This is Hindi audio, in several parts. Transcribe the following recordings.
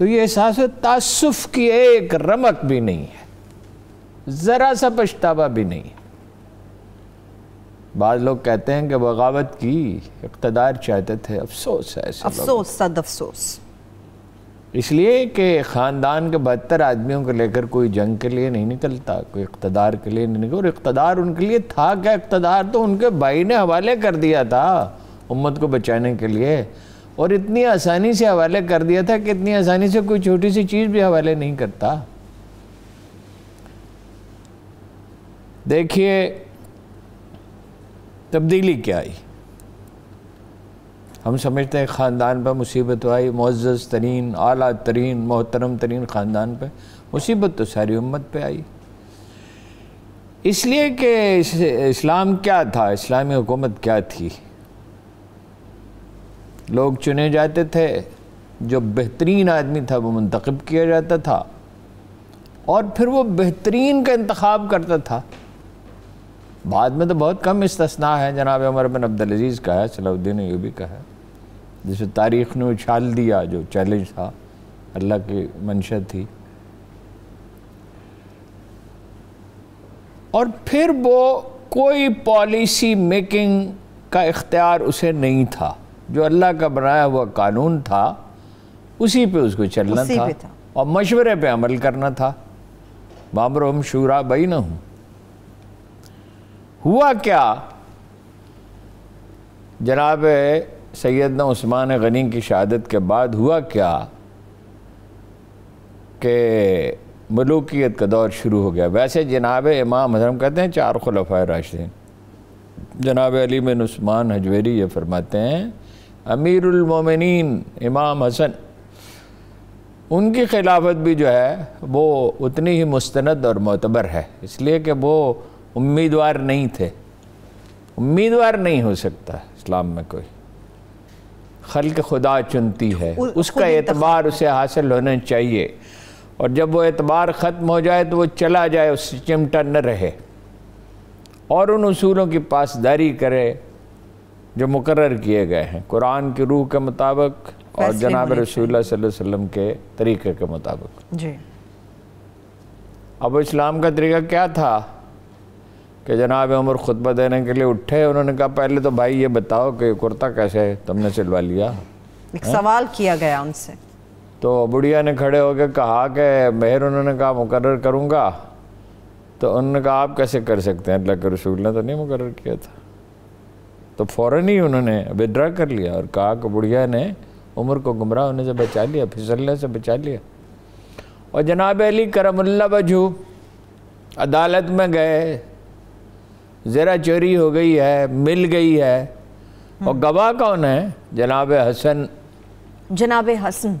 तो ये एहसास तासुफ की एक रमक भी नहीं है ज़रा सा पछतावा भी नहीं बाद लोग कहते हैं कि बगावत की इकतदार चाहते थे अफसोस है ऐसे अफसोस सद अफसोस इसलिए कि ख़ानदान के बहत्तर आदमियों को लेकर कोई जंग के लिए नहीं निकलता कोई इकतदार के लिए नहीं निकल और इकतदार उनके लिए था क्या इकतदार तो उनके भाई ने हवाले कर दिया था उम्मत को बचाने के लिए और इतनी आसानी से हवाले कर दिया था कि इतनी आसानी से कोई छोटी सी चीज़ भी हवाले नहीं करता देखिए तब्दीली क्या आई हम समझते हैं ख़ानदान पर मुसीबत आई मुज्ज़ तरीन आला तरीन मोहतरम तरीन ख़ानदान पर मुसीबत तो सारी उम्मत पे आई इसलिए कि इस्लाम क्या था इस्लामी हुकूमत क्या थी लोग चुने जाते थे जो बेहतरीन आदमी था वो मंतखब किया जाता था और फिर वो बेहतरीन का इंतखब करता था बाद में तो बहुत कम इस्तना है जनाब उमर बिन अब्दुलज़ीज़ का है सलाउद्दीन भी कहा है जिसे तारीख ने उछाल दिया जो चैलेंज था अल्लाह की मंशा थी और फिर वो कोई पॉलिसी मेकिंग का इख्तियार उसे नहीं था जो अल्लाह का बनाया हुआ कानून था उसी पे उसको चलना था, था और मशवरे पे अमल करना था बाबर हम शूरा बई न हूँ हुआ क्या जनाब सैदना उस्मान गनी की शहादत के बाद हुआ क्या कि मलूकियत का दौर शुरू हो गया वैसे जनाब इमाम हजरम कहते हैं चार खलफा राशि जनाब अली बिन उस्मान हजवेरी ये फरमाते हैं अमीरुल मोमिनीन इमाम हसन उनकी खिलाफत भी जो है वो उतनी ही मुस्तनद और मोतबर है इसलिए कि वो उम्मीदवार नहीं थे उम्मीदवार नहीं हो सकता इस्लाम में कोई खल्क खुदा चुनती है उसका एतबार उसे हासिल होना चाहिए और जब वो एतबार ख़त्म हो जाए तो वो चला जाए उससे चिमटा न रहे और उन असूलों की पासदारी करे जो मुकर किए गए हैं कुरान की रूह के मुताबिक और जनाब रसूल वसम के तरीके के मुताबिक जी अब इस्लाम का तरीका क्या था कि जनाब उमर खुतबा देने के लिए उठे उन्होंने कहा पहले तो भाई ये बताओ कि कुर्ता कैसे तुमने सिलवा लिया एक है? सवाल किया गया उनसे तो बुढ़िया ने खड़े होकर कहा कि मेहर उन्होंने कहा मुकर करूँगा तो उन्होंने कहा आप कैसे कर सकते हैं अल्लाह के रसूल ने तो नहीं मुकर किया था तो फ़ौर ही उन्होंने विद्रा कर लिया और कहा कि बुढ़िया ने उम्र को गुमराह होने से बचा लिया फिसलने से बचा लिया और जनाब अली करमल्ला बजू अदालत में गए ज़रा चोरी हो गई है मिल गई है और हम्म। गवाह कौन है जनाब हसन जनाब हसन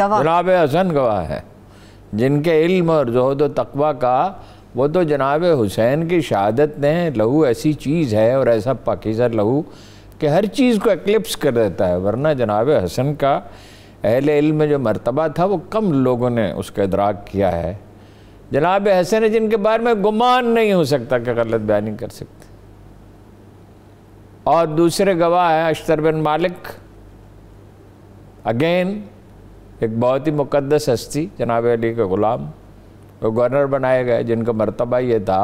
गवाह जनाब हसन गवाह है जिनके इल्म और जहद तकबा का वो तो जनाब हुसैन की शहादत ने लहू ऐसी चीज़ है और ऐसा पाकिजा लहू कि हर चीज़ को एक्लिप्स कर देता है वरना जनाब हसन का अहल इल्म में जो मरतबा था वो कम लोगों ने उसका इदराक किया है जनाब हसन है जिनके बारे में गुमान नहीं हो सकता कि गलत बयानी कर सकते और दूसरे गवाह हैं अश्तर बिन मालिक अगेन एक बहुत ही मुकदस हस्ती जनाब अली के ग़ुलाम गवर्नर बनाए गए जिनका मरतबा ये था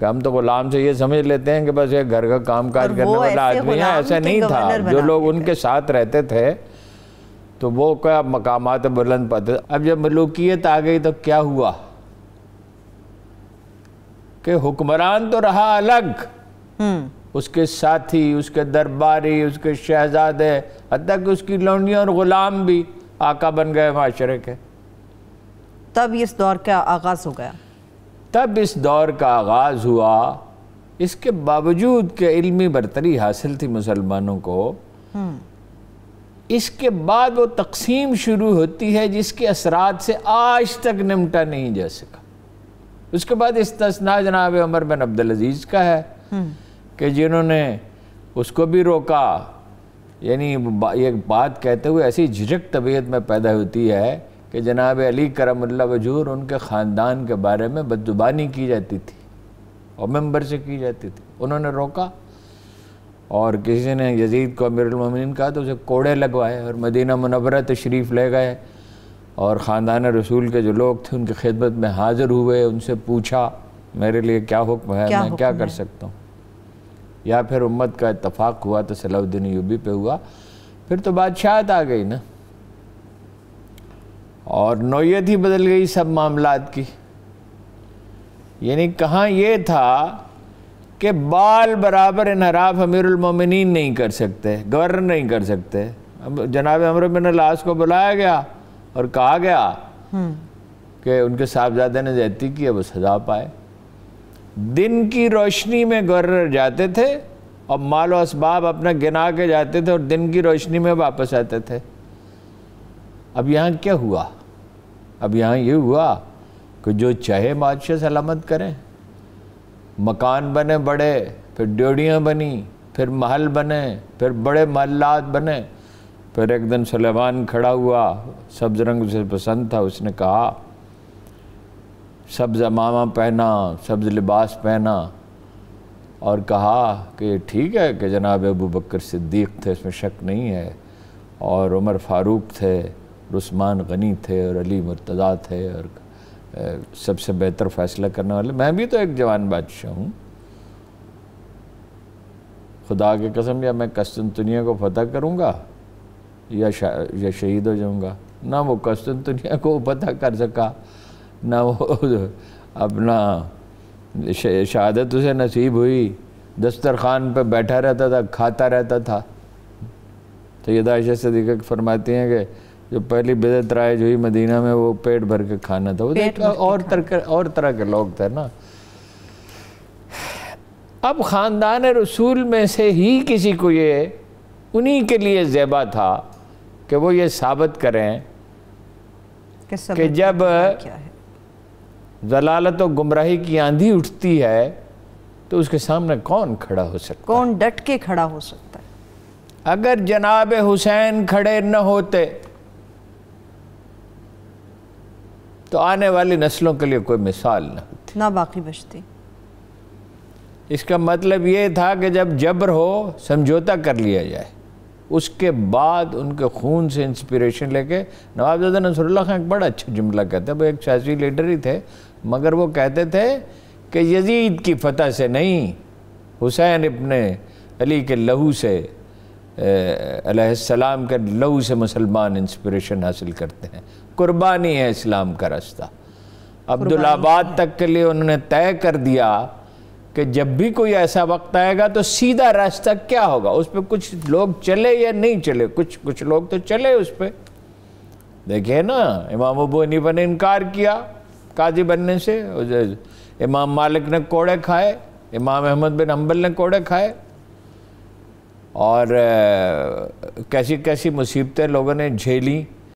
कि हम तो गुलाम से ये समझ लेते हैं कि बस ये घर का काम काज करने वाला आदमी है ऐसा नहीं था जो लोग उनके साथ रहते थे तो वो क्या मकाम बुलंद पाते अब जब मलूकियत आ गई तो क्या हुआ कि हुक्मरान तो रहा अलग हम्म। उसके साथी उसके दरबारी उसके शहजादे तक उसकी लौंडियाँ और ग़ुलाम भी आका बन गए माशरे के तब इस दौर का आगाज़ हो गया तब इस दौर का आगाज़ हुआ इसके बावजूद के इल्मी बरतरी हासिल थी मुसलमानों को हम्म। इसके बाद वो तकसीम शुरू होती है जिसके असरात से आज तक निमटा नहीं जा सका उसके बाद इस तस्ना जनाब उमर बिन अब्दुल अजीज़ का है हम्म। कि जिन्होंने उसको भी रोका यानी ये बात कहते हुए ऐसी झिझक तबीयत में पैदा होती है कि जनाब अली करमल्ला वजूर उनके ख़ानदान के बारे में बदजुबानी की जाती थी और मेम्बर से की जाती थी उन्होंने रोका और किसी ने यजीद को अमीरमिन कहा तो उसे कोड़े लगवाए और मदीना मनवरत शरीफ ले गए और ख़ानदान रसूल के जो लोग थे उनकी खिदमत में हाज़िर हुए उनसे पूछा मेरे लिए क्या हुक्म है क्या मैं क्या कर सकता हूँ या फिर उम्मत का इतफाक़ हुआ तो सलाउद्दीन यूबी पे हुआ फिर तो बादशाहत आ गई ना और नोयत ही बदल गई सब मामला की यानी कहाँ ये था कि बाल बराबर इनहराफ अमीरमिन नहीं कर सकते गवर्नर नहीं कर सकते अब जनाब अमर बिन लाश को बुलाया गया और कहा गया हम्म। कि उनके साहबजादे ने जैती की अब सजा पाए दिन की रोशनी में गवर्नर जाते थे और माल इसबाब अपना गिना के जाते थे और दिन की रोशनी में वापस आते थे अब यहाँ क्या हुआ अब यहाँ ये हुआ कि जो चाहे बादशाह सलामत करें मकान बने बड़े फिर ड्योड़ियाँ बनी फिर महल बने फिर बड़े महल्लात बने फिर एक दिन सलेमान खड़ा हुआ सब्ज़ रंग उसे पसंद था उसने कहा सब्ज़ अमामा पहना सब्ज़ लिबास पहना और कहा कि ठीक है कि जनाब अबू बकर सिद्दीक थे इसमें शक नहीं है और उमर फारूक थे रस्मान गनी थे और अली मुर्तज़ा थे और सबसे बेहतर फ़ैसला करने वाले मैं भी तो एक जवान बादशाह हूँ खुदा के कसम या मैं कस्तनतुनिया को फतह करूँगा या या शहीद हो जाऊँगा ना वो दुनिया को फतह कर सका ना वो अपना शहादत उसे नसीब हुई दस्तरखान पर बैठा रहता था खाता रहता था तो यदाशा से सदीक़ा फरमाती हैं कि जो पहली बिदत राय जो मदीना में वो पेट भर के खाना था वो देख और तरह और तरह के लोग थे ना अब ख़ानदान रसूल में से ही किसी को ये उन्हीं के लिए जेबा था कि वो ये साबित करें कि जब जलालत और गुमराही की आंधी उठती है तो उसके सामने कौन खड़ा हो सकता कौन डट के खड़ा हो सकता है अगर जनाब हुसैन खड़े न होते तो आने वाली नस्लों के लिए कोई मिसाल ना होती ना बाकी बचती इसका मतलब ये था कि जब जबर हो समझौता कर लिया जाए उसके बाद उनके खून से इंस्पिरेशन लेके नवाबजादा नसरुल्ला खान एक बड़ा अच्छा जुमला कहते वो एक सियासी लीडर ही थे मगर वो कहते थे कि यजीद की फतह से नहीं हुसैन अपने अली के लहू से अलैहिस्सलाम के लहू से मुसलमान इंस्पिरेशन हासिल करते हैं कुर्बानी है इस्लाम का रास्ता अब्दुल्लाबाद तक के लिए उन्होंने तय कर दिया कि जब भी कोई ऐसा वक्त आएगा तो सीधा रास्ता क्या होगा उस पर कुछ लोग चले या नहीं चले कुछ कुछ लोग तो चले उस पर देखिए ना इमाम अबू हनीफा ने इनकार किया काजी बनने से इमाम मालिक ने कोड़े खाए इमाम अहमद बिन हम्बल ने कोड़े खाए और कैसी कैसी मुसीबतें लोगों ने झेली